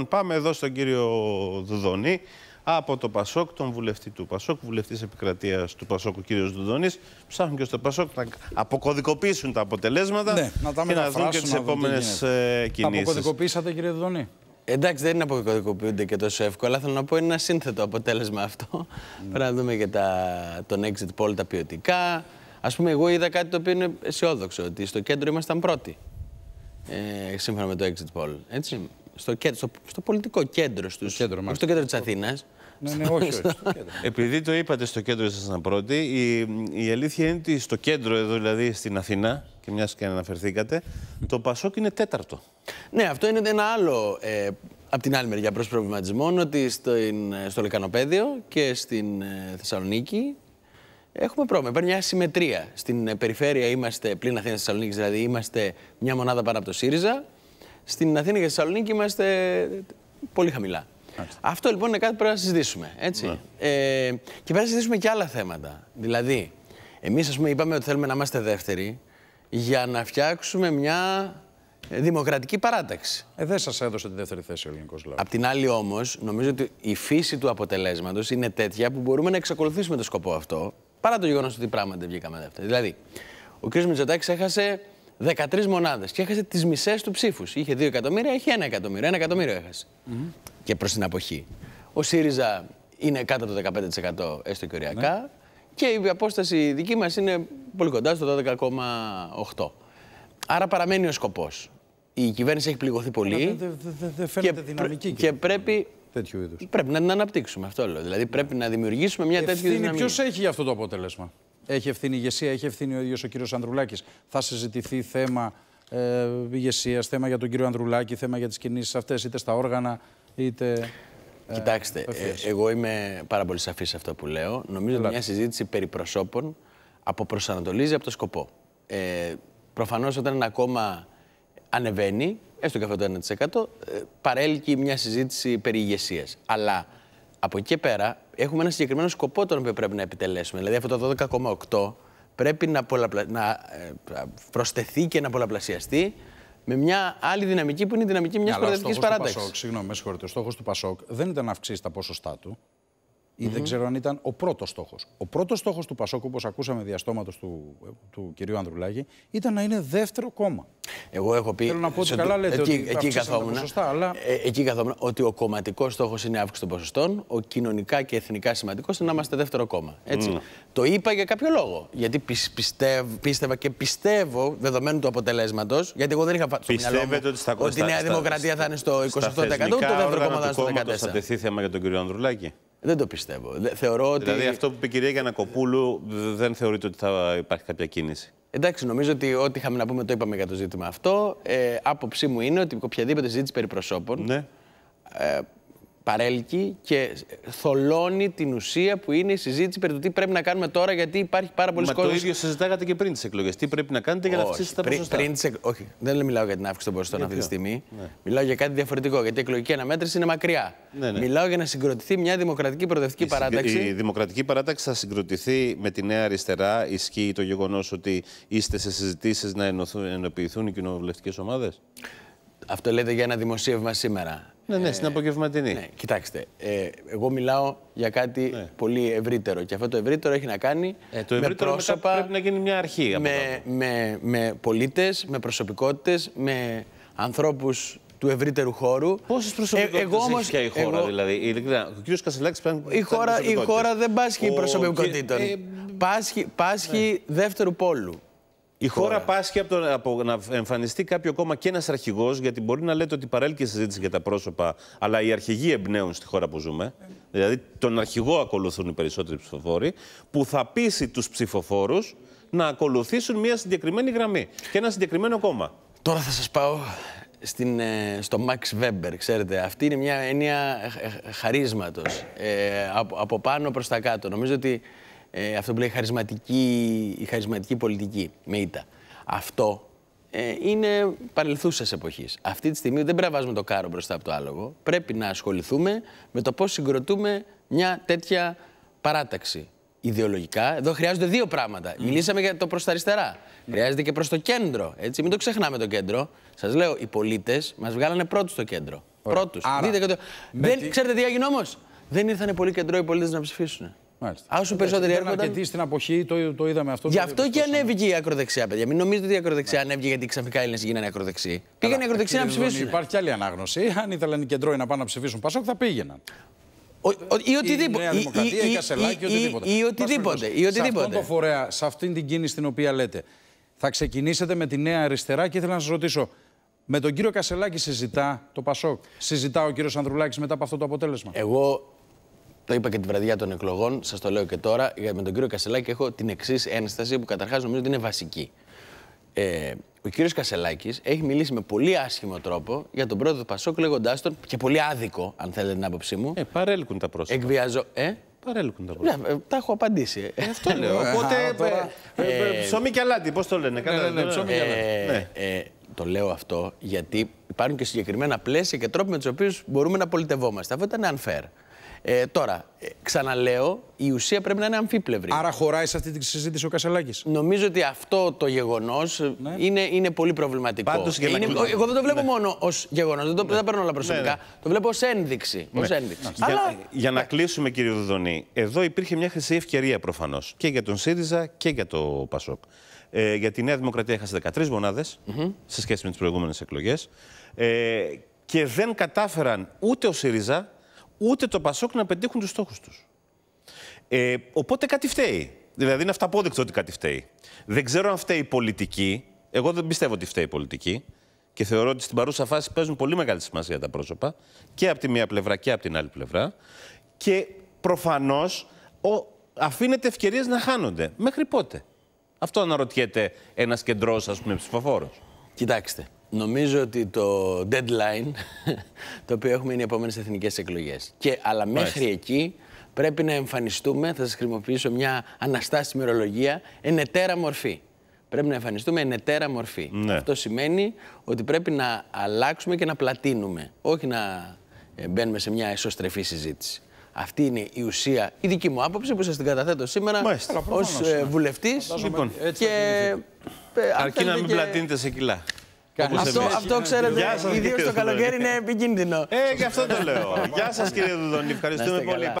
Λοιπόν, Πάμε εδώ στον κύριο Δουδονή από το Πασόκ, τον βουλευτή του Πασόκ, βουλευτής επικρατείας του Πασόκ, ο κύριος Δουδονής. Ψάχνουν και στο Πασόκ να αποκωδικοποιήσουν τα αποτελέσματα ναι, να τα και να δουν και τι επόμενε κινήσεις. Αποκωδικοποιήσατε, κύριε Δουδονή. Εντάξει, δεν είναι αποκωδικοποιούνται και τόσο εύκολα. Θέλω να πω είναι ένα σύνθετο αποτέλεσμα αυτό. Ναι. Πρέπει να δούμε και τα, τον exit poll τα ποιοτικά. Ας πούμε, εγώ είδα κάτι το οποίο είναι αισιόδοξο, ότι στο κέντρο ήμασταν πρώτοι. Ε, σύμφωνα με το exit poll. Έτσι στο, κέντρο, στο, πολιτικό κέντρο, στους, στο κέντρο, στο κέντρο της Αθήνας. Ναι, ναι, όχι, όχι. Επειδή το είπατε στο κέντρο ήσασταν πρώτοι, η, η αλήθεια είναι ότι στο κέντρο εδώ, δηλαδή στην Αθήνα, και μιας και αναφερθήκατε, το Πασόκ είναι τέταρτο. Ναι, αυτό είναι ένα άλλο, ε, από την άλλη μεριά προς προβληματισμό, ότι ε, στο, στο και στην ε, Θεσσαλονίκη Έχουμε πρόβλημα. Υπάρχει μια συμμετρία. Στην ε, περιφέρεια είμαστε πλήν Αθήνα Θεσσαλονίκης, δηλαδή είμαστε μια μονάδα πάνω από το ΣΥΡΙΖΑ. Στην Αθήνα και στη Θεσσαλονίκη είμαστε πολύ χαμηλά. Αυτό λοιπόν είναι κάτι που πρέπει να συζητήσουμε. Έτσι. Ναι. Ε, και πρέπει να συζητήσουμε και άλλα θέματα. Δηλαδή, εμείς πούμε είπαμε ότι θέλουμε να είμαστε δεύτεροι για να φτιάξουμε μια δημοκρατική παράταξη. Ε, δεν σας έδωσε τη δεύτερη θέση ο ελληνικός λαός. Απ' την άλλη, όμως, νομίζω ότι η φύση του αποτελέσματος είναι τέτοια που μπορούμε να εξακολουθήσουμε το σκοπό αυτό παρά το γεγονός ότι πράγματι βγήκαμε δεύτεροι. Δηλαδή, ο κ. Μητσοτάκης έχασε 13 μονάδες και έχασε τις μισές του ψήφους. Είχε 2 εκατομμύρια, έχει 1 εκατομμύριο. 1 εκατομμύριο έχασε. Mm Και προς την αποχή. Ο ΣΥΡΙΖΑ είναι κάτω το 15% έστω και οριακά. Ναι. Και η απόσταση δική μας είναι πολύ κοντά στο 12,8. Άρα παραμένει ο σκοπός. Η κυβέρνηση έχει πληγωθεί πολύ. Δεν φαίνεται και, δυναμική. Και, πρέπει Πρέπει να την αναπτύξουμε, αυτό λέω. Δηλαδή πρέπει να δημιουργήσουμε μια τέτοια δυναμική. Ποιος έχει για αυτό το αποτέλεσμα. Έχει ευθύνη η ηγεσία, έχει ευθύνη ο ίδιος ο κύριος Ανδρουλάκης. Θα συζητηθεί θέμα ε, ηγεσίας, θέμα για τον κύριο Ανδρουλάκη, θέμα για τις κινήσεις αυτές, είτε στα όργανα, είτε. Ε, Κοιτάξτε, ε, εγώ είμαι πάρα πολύ σαφής σε αυτό που λέω. Νομίζω ότι μια συζήτηση περί προσώπων αποπροσανατολίζει από το σκοπό. Ε, Προφανώς, όταν ένα κόμμα ανεβαίνει, έστω και αυτό το 1%, ε, παρέλκει μια συζήτηση περί ηγεσίας. Αλλά από εκεί πέρα, έχουμε ένα συγκεκριμένο σκοπό τον οποίο πρέπει να επιτελέσουμε. Δηλαδή αυτό το 12,8 πρέπει να, πολλαπλα... Ε, να προσθεθεί και να πολλαπλασιαστεί με μια άλλη δυναμική που είναι η δυναμική μιας πολιτική παράταξη. Συγγνώμη, με συγχωρείτε. Ο στόχος του Πασόκ δεν ήταν να αυξήσει τα ποσοστά του ή δεν ξέρω αν ήταν ο πρώτος στόχος. Ο πρώτος στόχος του Πασόκου, όπως ακούσαμε διαστόματο του, του κυρίου Ανδρουλάκη, ήταν να είναι δεύτερο κόμμα. Εγώ έχω πει. Θέλω να πω ότι καλά λέτε εκεί, ότι εκεί καθόμουν, ποσοστά, αλλά... Ε, εκεί καθόμουν ότι ο κομματικός στόχος είναι η αύξηση των ποσοστών, ο κοινωνικά και εθνικά σημαντικός είναι να είμαστε δεύτερο κόμμα. Έτσι. Mm. Το είπα για κάποιο λόγο. Γιατί πιστεύ, πίστευα και πιστεύω δεδομένου του αποτελέσματος, γιατί εγώ δεν είχα φάτσει στο ότι, ότι η Νέα Δημοκρατία θα είναι στο 28%, το δεύτερο κόμμα θα είναι στο 14%. Θα τεθεί θέμα για τον κύριο Ανδρουλάκη. Δεν το πιστεύω. Θεωρώ ότι... Δηλαδή αυτό που είπε η κυρία Γιανακοπούλου δεν θεωρείται ότι θα υπάρχει κάποια κίνηση. Εντάξει, νομίζω ότι ό,τι είχαμε να πούμε το είπαμε για το ζήτημα αυτό. Ε, άποψή μου είναι ότι οποιαδήποτε συζήτηση περί προσώπων ναι. ε, παρέλκει και θολώνει την ουσία που είναι η συζήτηση περί του τι πρέπει να κάνουμε τώρα, γιατί υπάρχει πάρα πολλή κόσμο. Μα το ίδιο συζητάγατε και πριν τις εκλογές. Τι πρέπει να κάνετε για να αυξήσετε τα ποσοστά. Όχι, δεν μιλάω για την αύξηση των ποσοστών αυτή τη στιγμή. Ναι. Μιλάω για κάτι διαφορετικό, γιατί η εκλογική αναμέτρηση είναι μακριά. Ναι, ναι. Μιλάω για να συγκροτηθεί μια δημοκρατική προοδευτική η παράταξη. Η δημοκρατική παράταξη θα συγκροτηθεί με τη νέα αριστερά. Ισχύει το γεγονός ότι είστε σε συζητήσεις να ενοποιηθούν οι κοινοβουλευτικές ομάδες. Αυτό λέτε για ένα δημοσίευμα σήμερα. Ναι, ναι, ε, στην απογευματινή. Ναι, κοιτάξτε, ε, εγώ μιλάω για κάτι ναι. πολύ ευρύτερο. Και αυτό το ευρύτερο έχει να κάνει ε, το με πρόσωπα. Πρέπει να γίνει μια αρχή. με, με, με πολίτες, με προσωπικότητες, με ανθρώπους του ευρύτερου χώρου. Πόσες προσωπικότητε ε, όμως, έχει πια η χώρα, εγώ... δηλαδή. Ειλικρινά, ο κ. Κασελάκη πρέπει να. Η χώρα, δεν πάσχει ο... προσωπικότητων. Ε, πάσχει, πάσχει ναι. δεύτερου πόλου. Η χώρα, πάσχει από, να εμφανιστεί κάποιο κόμμα και ένας αρχηγός, γιατί μπορεί να λέτε ότι παρέλκει η συζήτηση για τα πρόσωπα, αλλά οι αρχηγοί εμπνέουν στη χώρα που ζούμε. Δηλαδή, τον αρχηγό ακολουθούν οι περισσότεροι ψηφοφόροι, που θα πείσει τους ψηφοφόρους να ακολουθήσουν μια συγκεκριμένη γραμμή και ένα συγκεκριμένο κόμμα. Τώρα θα σας πάω στην, ε, στο Max Weber, ξέρετε. Αυτή είναι μια έννοια χαρίσματος, ε, από, από πάνω προς τα κάτω. Νομίζω ότι ε, αυτό που λέει χαρισματική, η χαρισματική πολιτική με ήττα. Αυτό ε, είναι παρελθούσα εποχή. Αυτή τη στιγμή δεν πρέπει να βάζουμε το κάρο μπροστά από το άλογο. Πρέπει να ασχοληθούμε με το πώς συγκροτούμε μια τέτοια παράταξη. Ιδεολογικά, εδώ χρειάζονται δύο πράγματα. Μιλήσαμε για το προς τα αριστερά. Χρειάζεται και προς το κέντρο. Έτσι. Μην το ξεχνάμε το κέντρο. Σας λέω, οι πολίτες μας βγάλανε πρώτους στο κέντρο. Πρώτου. Δεν... Ξέρετε τι έγινε όμως. Δεν ήρθαν πολύ κεντρό οι πολίτες να ψηφίσουν. Μάλιστα. Άσο περισσότεροι έρχονταν. στην αποχή, το, το είδαμε αυτό. Γι' αυτό και ανέβηκε η ακροδεξιά, παιδιά. Μην νομίζετε ότι η ακροδεξιά ναι. ανέβηκε γιατί ξαφνικά οι Έλληνες γίνανε ακροδεξιοί. Πήγαν οι ακροδεξιοί να λοιπόν ψηφίσουν. Υπάρχει άλλη ανάγνωση. Αν ήθελαν οι κεντρώοι να πάνε να ψηφίσουν Πασόκ, θα πήγαιναν. Ο, ο, ή οτιδήποτε. Η Νέα Δημοκρατία, η Κασελάκη, οτιδήποτε. Ή οτιδήποτε. Σε φορέα, σε αυτήν την κίνηση την οποία λέτε, θα ξεκινήσετε με τη Νέα Αριστερά και ήθελα να σας ρωτήσω, με τον κύριο Κασελάκη συζητά το Πασόκ. Συζητά ο κύριος Ανδρουλάκης μετά από αυτό το αποτέλεσμα. Εγώ το είπα και τη βραδιά των εκλογών, σας το λέω και τώρα. Με τον κύριο Κασελάκη έχω την εξής ένσταση που καταρχάς νομίζω ότι είναι βασική. Ε, ο κύριος Κασελάκης έχει μιλήσει με πολύ άσχημο τρόπο για τον πρόεδρο του Πασόκ, λέγοντάς τον και πολύ άδικο, αν θέλετε την άποψή μου. Ε, παρέλκουν τα πρόσωπα. Εκβιάζω. Ε? Παρέλκουν τα ναι, πρόσωπα. Ε, τα έχω απαντήσει. Ε, αυτό λέω. Ε, ε, οπότε. Ε, ψωμί και αλάτι, πώς το λένε. ναι, ναι, ναι, ναι. το λέω αυτό γιατί υπάρχουν και συγκεκριμένα πλαίσια και τρόποι με τους οποίους μπορούμε να πολιτευόμαστε. Αυτό ήταν unfair. Ε, τώρα, ε, ξαναλέω, η ουσία πρέπει να είναι αμφίπλευρη. Άρα χωράει σε αυτή τη συζήτηση ο Κασελάκης. Νομίζω ότι αυτό το γεγονός ε, ναι. είναι, είναι πολύ προβληματικό. Πάντως, ε, είναι, εγώ δεν το βλέπω ναι. μόνο ως γεγονός, δεν το ναι. παίρνω όλα προσωπικά. Το βλέπω ως ένδειξη. Ως ένδειξη. Αλλά... Για, να κλείσουμε, κύριε Δουδονή, εδώ υπήρχε μια χρυσή ευκαιρία προφανώς και για τον ΣΥΡΙΖΑ και για το ΠΑΣΟΚ. Ε, για τη Νέα Δημοκρατία έχασε 13 μονάδε mm σε σχέση με τις προηγούμενες εκλογές. Ε, και δεν κατάφεραν ούτε ο ΣΥΡΙΖΑ ούτε το Πασόκ να πετύχουν τους στόχους τους. Ε, οπότε κάτι φταίει. Δηλαδή είναι αυταπόδεικτο ότι κάτι φταίει. Δεν ξέρω αν φταίει η πολιτική. Εγώ δεν πιστεύω ότι φταίει η πολιτική. Και θεωρώ ότι στην παρούσα φάση παίζουν πολύ μεγάλη σημασία τα πρόσωπα και από τη μία πλευρά και από την άλλη πλευρά. Και προφανώς αφήνεται ευκαιρίες να χάνονται. Μέχρι πότε. Αυτό αναρωτιέται ένας κεντρός, ας πούμε, ψηφοφόρος. Κοιτάξτε, Νομίζω ότι το deadline το οποίο έχουμε είναι οι επόμενες εθνικές εκλογές. Αλλά μέχρι εκεί πρέπει να εμφανιστούμε, θα σας χρησιμοποιήσω μια αναστάσιμη εν ενετέρα μορφή. Πρέπει να εμφανιστούμε ενετέρα μορφή. Ναι. Αυτό σημαίνει ότι πρέπει να αλλάξουμε και να πλατείνουμε. Όχι να ε, μπαίνουμε σε μια εσωστρεφή συζήτηση. Αυτή είναι η ουσία, η δική μου άποψη που σας την καταθέτω σήμερα ως ναι. ε, βουλευτής. Λοιπόν, και... Ε, αρκεί να μην και... πλατείνετε σε κιλά. Αυτό, αυτό ξέρετε, ιδίω το καλοκαίρι είναι επικίνδυνο. Ε, γι' αυτό το λέω. Γεια σας κύριε Δουδονή, ευχαριστούμε πολύ.